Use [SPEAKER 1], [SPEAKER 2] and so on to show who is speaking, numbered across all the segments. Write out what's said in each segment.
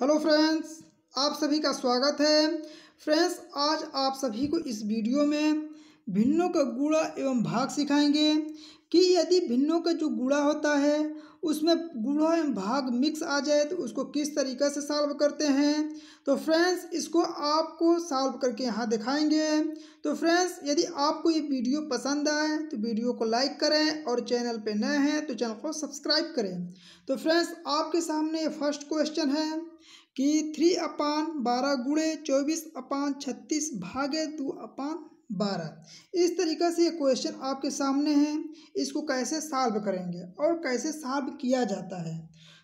[SPEAKER 1] hello friends आप सभी का स्वागत है फ्रेंड्स आज आप सभी को इस वीडियो में भिन्नों का गुणा एवं भाग सिखाएंगे कि यदि भिन्नों का जो गुड़ा होता है उसमें गुड़ा एवं भाग मिक्स आ जाए तो उसको किस तरीक़े से सॉल्व करते हैं तो फ्रेंड्स इसको आपको सॉल्व करके यहाँ दिखाएंगे तो फ्रेंड्स यदि आपको ये वीडियो पसंद आए तो वीडियो को लाइक करें और चैनल पे नए हैं तो चैनल को सब्सक्राइब करें तो फ्रेंड्स आपके सामने फर्स्ट क्वेश्चन है कि थ्री अपान बारह गुड़े चौबीस अपान छत्तीस भागे दो अपान बारह इस तरीका से ये क्वेश्चन आपके सामने है इसको कैसे सॉल्व करेंगे और कैसे सॉल्व किया जाता है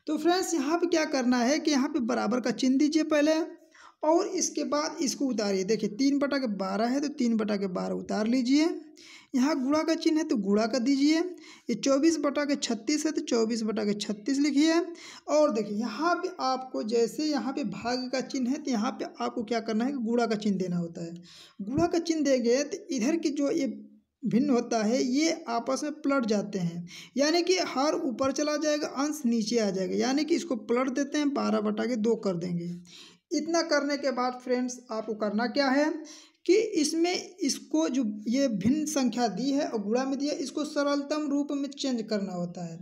[SPEAKER 1] तो फ्रेंड्स यहाँ पे क्या करना है कि यहाँ पे बराबर का चिन्ह दीजिए पहले और इसके बाद इसको उतारिए देखिए तीन बटा के बारह है तो तीन बटा के बारह उतार लीजिए यहाँ गुड़ा का चिन्ह है तो गुड़ा का दीजिए ये चौबीस बटा के छत्तीस है तो चौबीस बटा के छत्तीस लिखिए और देखिए यहाँ पे आपको जैसे यहाँ पे भाग का चिन्ह है तो यहाँ पे आपको क्या करना है कि गुड़ा का चिन्ह देना होता है गुड़ा का चिन्ह देंगे तो इधर की जो ये भिन्न होता है ये आपस में पलट जाते हैं यानी कि हर ऊपर चला जाएगा अंश नीचे आ जाएगा यानी कि इसको पलट देते हैं बारह बटा के दो कर देंगे इतना करने के बाद फ्रेंड्स आपको करना क्या है कि इसमें इसको जो ये भिन्न संख्या दी है और गुड़ा में दिया इसको सरलतम रूप में चेंज करना होता है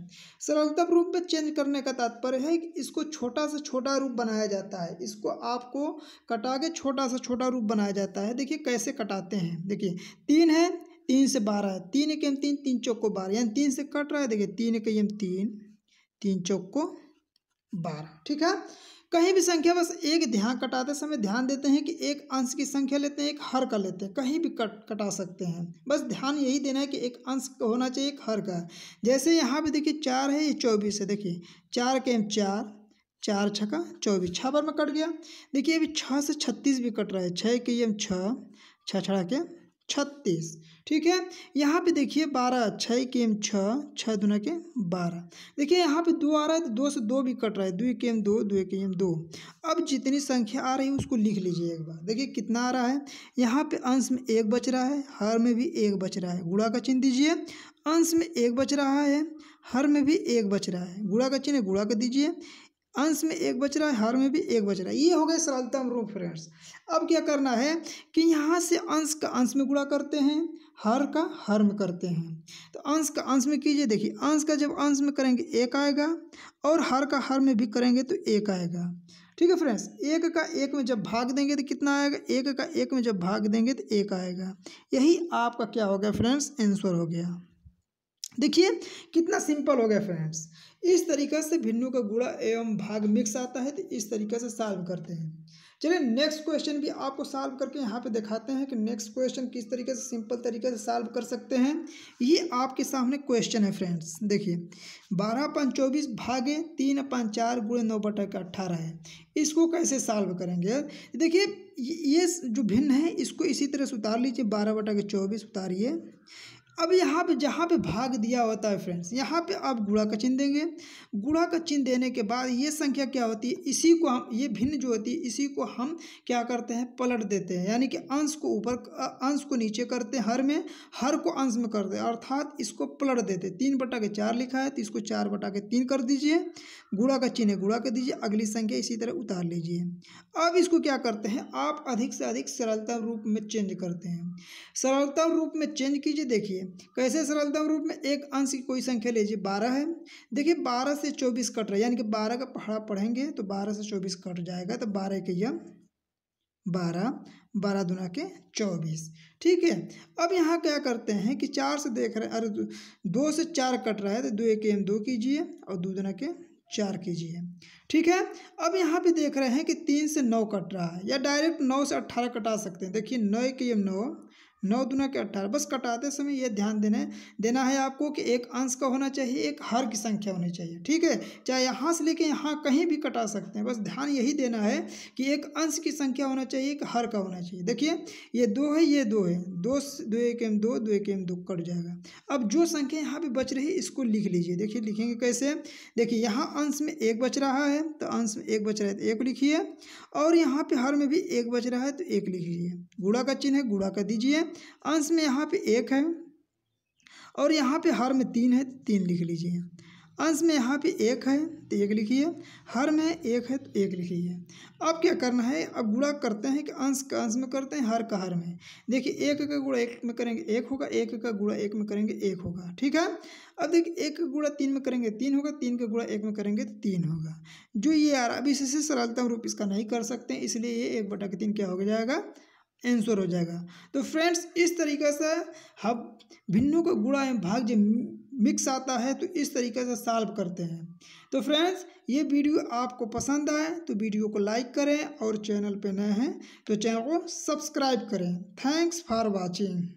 [SPEAKER 1] सरलतम रूप में चेंज करने का तात्पर्य है कि इसको छोटा से छोटा रूप बनाया जाता है इसको आपको कटा के छोटा से छोटा रूप बनाया जाता है देखिए कैसे कटाते हैं देखिए तीन है तीन से बारह है तीन एक एम तीन तीन चौक को बारह यानी तीन से कट रहा है देखिए तीन एक एम तीन तीन चौक को बारह ठीक है कहीं भी संख्या बस एक ध्यान कटाते समय ध्यान देते हैं कि एक अंश की संख्या लेते हैं एक हर का लेते हैं कहीं भी कट कटा सकते हैं बस ध्यान यही देना है कि एक अंश होना चाहिए एक हर का जैसे यहाँ भी देखिए चार है ये चौबीस है देखिए चार के चार चार छका चौबीस छः बार में कट गया देखिए अभी छः से छत्तीस भी कट रहा है छः के एम छः छः छड़ा के छत्तीस ठीक है यहाँ पे देखिए बारह छः के एम छः छः दुना के बारह देखिए यहाँ पे दो आ रहा है तो दो से दो भी कट रहा है दो के एम दो दो के एम दो अब जितनी संख्या आ रही है उसको लिख लीजिए एक बार देखिए कितना आ रहा है यहाँ पे अंश में एक बच रहा है हर में भी एक बच रहा है गुड़ा का चिन्ह दीजिए अंश में एक बच रहा है हर में भी एक बच रहा है गुड़ा का चिन्ह गुड़ा का दीजिए अंश में एक बच रहा है हर में भी एक बच रहा है ये हो गया सरलतम रूप फ्रेंड्स अब क्या करना है कि यहाँ से अंश का अंश में गुणा करते हैं हर का हर में करते हैं तो अंश का अंश में कीजिए देखिए अंश का जब अंश में करेंगे एक आएगा और हर का हर में भी करेंगे तो एक आएगा ठीक है फ्रेंड्स एक का एक में जब भाग देंगे तो कितना आएगा एक का एक में जब भाग देंगे तो एक आएगा यही आपका क्या हो गया फ्रेंड्स आंसर हो गया देखिए कितना सिंपल हो गया फ्रेंड्स इस तरीके से भिन्नू का गुड़ा एवं भाग मिक्स आता है तो इस तरीके से सॉल्व करते हैं चलिए नेक्स्ट क्वेश्चन भी आपको सॉल्व करके यहाँ पे दिखाते हैं कि नेक्स्ट क्वेश्चन किस तरीके से सिंपल तरीके से सॉल्व कर सकते हैं ये आपके सामने क्वेश्चन है फ्रेंड्स देखिए बारह पाँच चौबीस भागे तीन पाँच चार गुड़े नौ बटा का अट्ठारह है इसको कैसे सॉल्व करेंगे देखिए ये जो भिन्न है इसको इसी तरह से उतार लीजिए बारह बटा के चौबीस उतारिए अब यहाँ पे जहाँ पे भाग दिया होता है फ्रेंड्स यहाँ पे आप गुड़ा का चिन्ह देंगे गुड़ा का चिन्ह देने के बाद ये संख्या क्या होती है इसी को हम ये भिन्न जो होती है इसी को हम क्या करते हैं पलट देते हैं यानी कि अंश को ऊपर अंश को नीचे करते हैं हर में हर को अंश में करते हैं अर्थात इसको पलट देते हैं तीन बटा के चार लिखा है तो इसको चार बटा के तीन कर दीजिए गुड़ा का चिन्ह गुड़ा कर दीजिए अगली संख्या इसी तरह उतार लीजिए अब इसको क्या करते हैं आप अधिक से अधिक सरलतम रूप में चेंज करते हैं सरलतम रूप में चेंज कीजिए देखिए कैसे सरलतम रूप में एक अंश की कोई संख्या लीजिए बारह है देखिए बारह से चौबीस कट रहा है यानी कि बारह का पहाड़ा पढ़ेंगे तो बारह से चौबीस कट जाएगा तो बारह के यम बारह बारह दुना के चौबीस ठीक है अब यहाँ क्या करते हैं कि चार से देख रहे हैं अरे दो से चार कट रहा है तो दो एक एम दो कीजिए और दो दुना के चार कीजिए ठीक है अब यहाँ पे देख रहे हैं कि तीन से नौ कट रहा है या डायरेक्ट नौ से अट्ठारह कटा सकते हैं देखिए नौ एक एम नौ नौ दुना के अट्ठारह बस कटाते समय ये ध्यान देना है देना है आपको कि एक अंश का होना चाहिए एक हर की संख्या होनी चाहिए ठीक है चाहे यहाँ से लेके यहाँ कहीं भी कटा सकते हैं बस ध्यान यही देना है कि एक अंश की संख्या होना चाहिए एक हर का होना चाहिए देखिए ये दो है ये दो है दो दो एक एम दो दो एक एम दो कट जाएगा अब जो संख्या यहाँ पर बच रही है इसको लिख लीजिए देखिए लिखेंगे कैसे देखिए यहाँ अंश में एक बच रहा है तो अंश में एक बच रहा है तो एक लिखिए और यहाँ पर हर में भी एक बच रहा है तो एक लिख लीजिए गुड़ा का चिन्ह है गुड़ा का दीजिए अंश में यहाँ पे एक है और यहाँ पे हर में तीन है तो तीन लिख लीजिए अंश में यहाँ पे एक है तो एक लिखिए हर में एक है तो एक लिखिए अब क्या करना है अब गुणा करते हैं कि अंश का अंश में करते हैं हर का हर में देखिए एक का गुणा एक में करेंगे एक होगा एक का गुणा एक में करेंगे एक होगा ठीक है अब देखिए एक का गुणा तीन में करेंगे तीन होगा तीन का गुणा एक में करेंगे तो तीन होगा जो ये आ रहा अभी इससे सरलतम रूप इसका नहीं कर सकते इसलिए ये एक बटा के तीन क्या हो जाएगा आंसर हो जाएगा तो फ्रेंड्स इस तरीके से हम भिन्नों का गुणा एवं भाग जब मिक्स आता है तो इस तरीके से सॉल्व करते हैं तो फ्रेंड्स ये वीडियो आपको पसंद आए तो वीडियो को लाइक करें और चैनल पर नए हैं तो चैनल को सब्सक्राइब करें थैंक्स फॉर वॉचिंग